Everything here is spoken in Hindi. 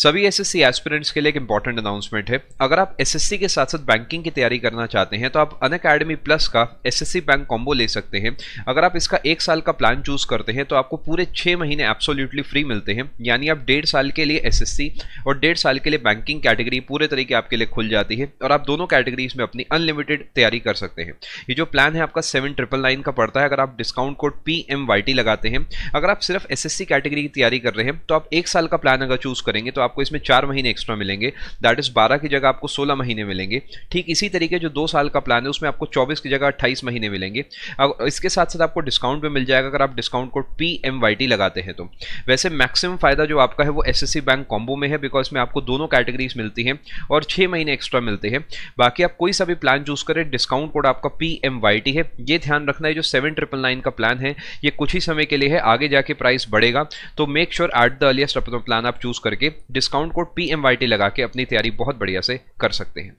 सभी एसएससी एस्पिरेंट्स के लिए एक इंपॉर्टेंट अनाउंसमेंट है अगर आप एसएससी के साथ साथ बैंकिंग की तैयारी करना चाहते हैं तो आप अन अकेडमी प्लस का एसएससी बैंक कॉम्बो ले सकते हैं अगर आप इसका एक साल का प्लान चूज करते हैं तो आपको पूरे छः महीने एब्सोल्युटली फ्री मिलते हैं यानी आप डेढ़ साल के लिए एस और डेढ़ साल के लिए बैंकिंग कैटेगरी पूरे तरीके आपके लिए खुल जाती है और आप दोनों कैटेगरीज में अपनी अनलिमिटेड तैयारी कर सकते हैं ये जो प्लान है आपका सेवन ट्रिपल नाइन का पड़ता है अगर आप डिस्काउंट कोड पी लगाते हैं अगर आप सिर्फ एस कैटेगरी की तैयारी कर रहे हैं तो आप एक साल का प्लान अगर चूज करेंगे तो आपको इसमें चार महीने एक्स्ट्रा मिलेंगे दैट इज़ बारह की जगह आपको सोलह महीने मिलेंगे ठीक इसी तरीके जो दो साल का प्लान है उसमें आपको चौबीस की जगह अट्ठाईस महीने मिलेंगे इसके साथ साथ आपको डिस्काउंट भी मिल जाएगा अगर आप discount code P M Y T लगाते हैं तो वैसे मैक्सिमम फ़ायदा जो आपका है वो S S C bank combo में है बिकॉज में आपको दोनों कैटेगरीज मिलती हैं और छह महीने एक्स्ट्रा मिलते हैं बाकी आप कोई सा भी प्लान चूज़ करें डिस्काउंट कोड आपका पी एम वाई टी है ये ध्यान रखना है जो सेवन ट्रिपल नाइन का प्लान है ये कुछ ही समय के लिए है आगे जाके प्राइस बढ़ेगा तो make sure at the earliest अपना प्लान आप चूज़ करके डिस्काउंट कोड पी लगा के अपनी तैयारी बहुत बढ़िया से कर सकते हैं